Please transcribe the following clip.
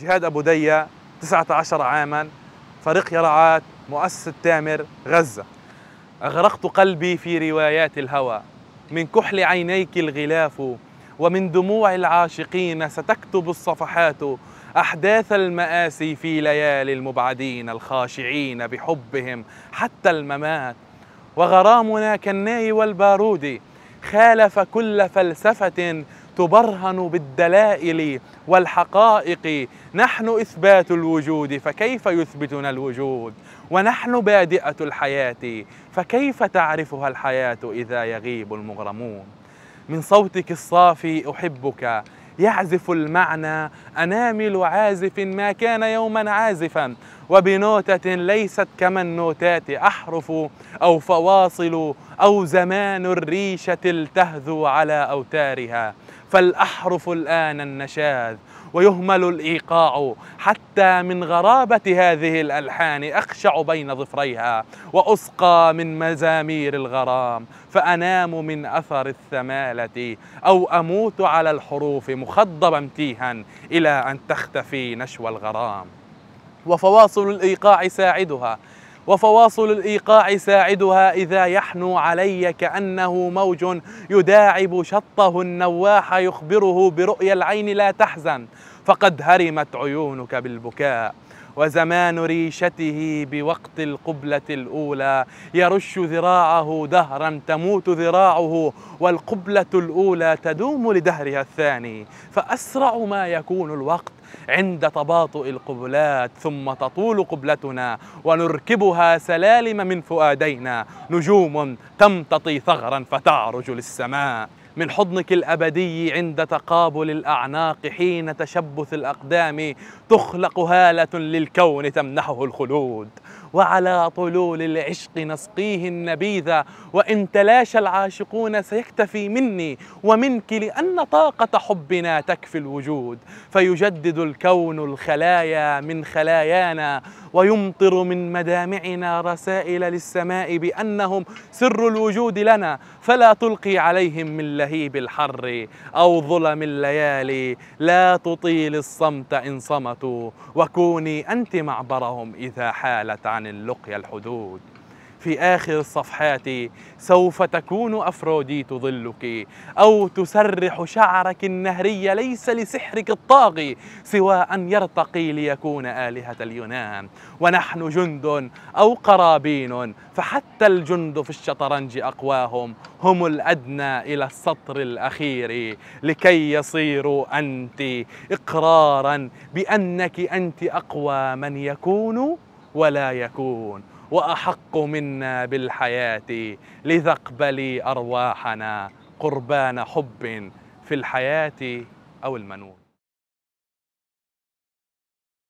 جهاد أبو دية 19 عاما فريق يرعات مؤسسة تامر غزة أغرقت قلبي في روايات الهوى من كحل عينيك الغلاف ومن دموع العاشقين ستكتب الصفحات أحداث المآسي في ليالي المبعدين الخاشعين بحبهم حتى الممات وغرامنا كالناي والبارود خالف كل فلسفة تبرهن بالدلائل والحقائق نحن إثبات الوجود فكيف يثبتنا الوجود ونحن بادئة الحياة فكيف تعرفها الحياة إذا يغيب المغرمون من صوتك الصافي أحبك يعزف المعنى أنامل عازف ما كان يوما عازفا وبنوتة ليست كما النوتات أحرف أو فواصل أو زمان الريشة التهذو على أوتارها فالأحرف الآن النشاذ ويهمل الإيقاع حتى من غرابة هذه الألحان أخشع بين ظفريها وأسقى من مزامير الغرام فأنام من أثر الثمالة أو أموت على الحروف مخضبا تيها إلى أن تختفي نشوى الغرام وفواصل الإيقاع ساعدها وفواصل الإيقاع ساعدها إذا يحنو علي كأنه موج يداعب شطه النواح يخبره برؤيا العين لا تحزن فقد هرمت عيونك بالبكاء وزمان ريشته بوقت القبلة الأولى يرش ذراعه دهرا تموت ذراعه والقبلة الأولى تدوم لدهرها الثاني فأسرع ما يكون الوقت عند تباطؤ القبلات ثم تطول قبلتنا ونركبها سلالم من فؤادينا نجوم تمتطي ثغرا فتعرج للسماء من حضنك الأبدي عند تقابل الأعناق حين تشبث الأقدام تخلق هالة للكون تمنحه الخلود وعلى طلول العشق نسقيه النبيذ وإن تلاشى العاشقون سيكتفي مني ومنك لأن طاقة حبنا تكفي الوجود فيجدد ينبذ الكون الخلايا من خلايانا ويمطر من مدامعنا رسائل للسماء بأنهم سر الوجود لنا فلا تلقي عليهم من لهيب الحر أو ظلم الليالي لا تطيل الصمت إن صمتوا وكوني أنت معبرهم إذا حالت عن اللقيا الحدود في آخر الصفحات سوف تكون أفرودي تظلك أو تسرح شعرك النهري ليس لسحرك الطاغي سوى أن يرتقي ليكون آلهة اليونان ونحن جند أو قرابين فحتى الجند في الشطرنج أقواهم هم الأدنى إلى السطر الأخير لكي يصيروا أنت إقرارا بأنك أنت أقوى من يكون ولا يكون وأحق منا بالحياة لذا اقبلي أرواحنا قربان حب في الحياة أو المنون